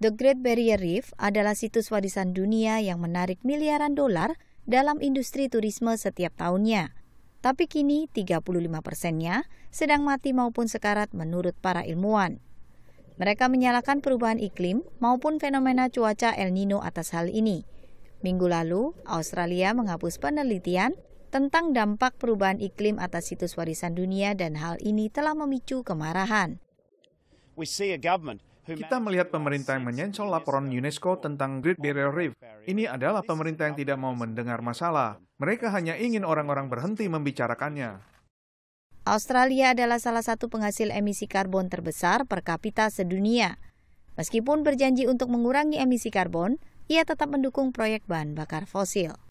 The Great Barrier Reef adalah situs warisan dunia yang menarik miliaran dolar dalam industri turisme setiap tahunnya. Tapi kini 35 persennya sedang mati maupun sekarat menurut para ilmuwan. Mereka menyalahkan perubahan iklim maupun fenomena cuaca El Nino atas hal ini. Minggu lalu, Australia menghapus penelitian tentang dampak perubahan iklim atas situs warisan dunia dan hal ini telah memicu kemarahan. We see a government kita melihat pemerintah yang menyensol laporan UNESCO tentang Great Barrier Reef. Ini adalah pemerintah yang tidak mau mendengar masalah. Mereka hanya ingin orang-orang berhenti membicarakannya. Australia adalah salah satu penghasil emisi karbon terbesar per kapita sedunia. Meskipun berjanji untuk mengurangi emisi karbon, ia tetap mendukung proyek bahan bakar fosil.